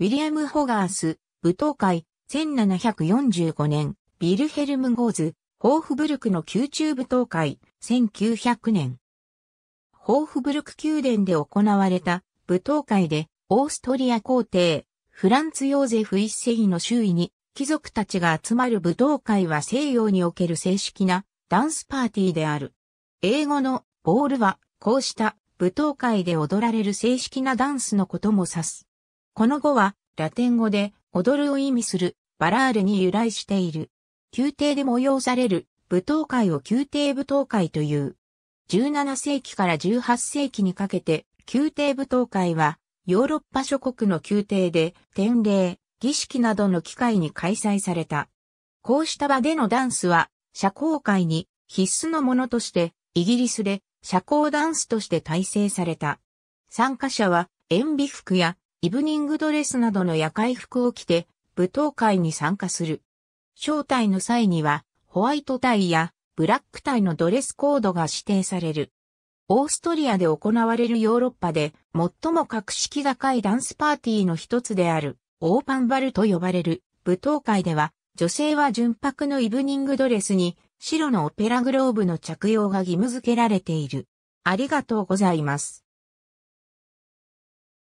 ウィリアム・ホガース、舞踏会、1745年、ビルヘルム・ゴーズ、ホーフブルクの宮中舞踏会、1900年。ホーフブルク宮殿で行われた舞踏会で、オーストリア皇帝、フランツ・ヨーゼフ一世の周囲に、貴族たちが集まる舞踏会は西洋における正式なダンスパーティーである。英語のボールは、こうした舞踏会で踊られる正式なダンスのことも指す。この語は、ラテン語で、踊るを意味する、バラールに由来している。宮廷で催される、舞踏会を宮廷舞踏会という。17世紀から18世紀にかけて、宮廷舞踏会は、ヨーロッパ諸国の宮廷で、典礼、儀式などの機会に開催された。こうした場でのダンスは、社交界に必須のものとして、イギリスで社交ダンスとして体制された。参加者は、塩ビ服やイブニングドレスなどの夜会服を着て、舞踏会に参加する。招待の際には、ホワイトタイやブラックタイのドレスコードが指定される。オーストリアで行われるヨーロッパで最も格式高いダンスパーティーの一つであるオーパンバルと呼ばれる舞踏会では女性は純白のイブニングドレスに白のオペラグローブの着用が義務付けられている。ありがとうございます。